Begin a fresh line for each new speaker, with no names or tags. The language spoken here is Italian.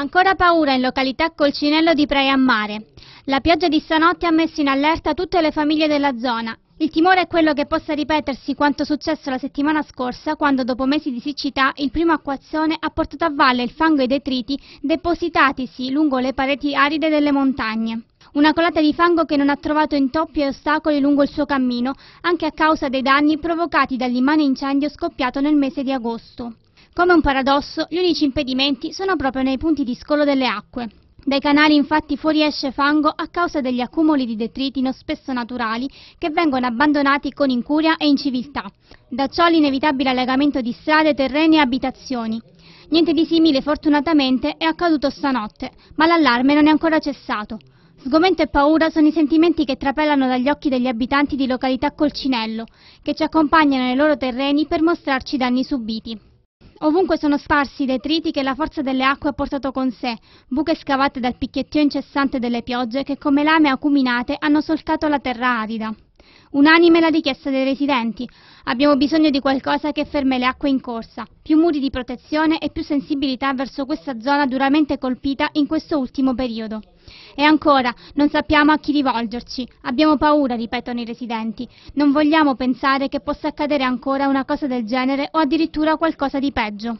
Ancora paura in località Colcinello di Praia Mare. La pioggia di stanotte ha messo in allerta tutte le famiglie della zona. Il timore è quello che possa ripetersi quanto successo la settimana scorsa quando dopo mesi di siccità il primo acquazzone ha portato a valle il fango e i detriti depositatisi lungo le pareti aride delle montagne. Una colata di fango che non ha trovato intoppi e ostacoli lungo il suo cammino, anche a causa dei danni provocati dall'immane incendio scoppiato nel mese di agosto. Come un paradosso, gli unici impedimenti sono proprio nei punti di scolo delle acque. Dai canali infatti fuoriesce fango a causa degli accumuli di detritino spesso naturali che vengono abbandonati con incuria e inciviltà. Da ciò l'inevitabile allagamento di strade, terreni e abitazioni. Niente di simile fortunatamente è accaduto stanotte, ma l'allarme non è ancora cessato. Sgomento e paura sono i sentimenti che trapelano dagli occhi degli abitanti di località Colcinello, che ci accompagnano nei loro terreni per mostrarci i danni subiti. Ovunque sono sparsi i detriti che la forza delle acque ha portato con sé, buche scavate dal picchiettio incessante delle piogge che come lame acuminate hanno solcato la terra arida. Unanime la richiesta dei residenti. Abbiamo bisogno di qualcosa che ferme le acque in corsa, più muri di protezione e più sensibilità verso questa zona duramente colpita in questo ultimo periodo. E ancora, non sappiamo a chi rivolgerci. Abbiamo paura, ripetono i residenti. Non vogliamo pensare che possa accadere ancora una cosa del genere o addirittura qualcosa di peggio.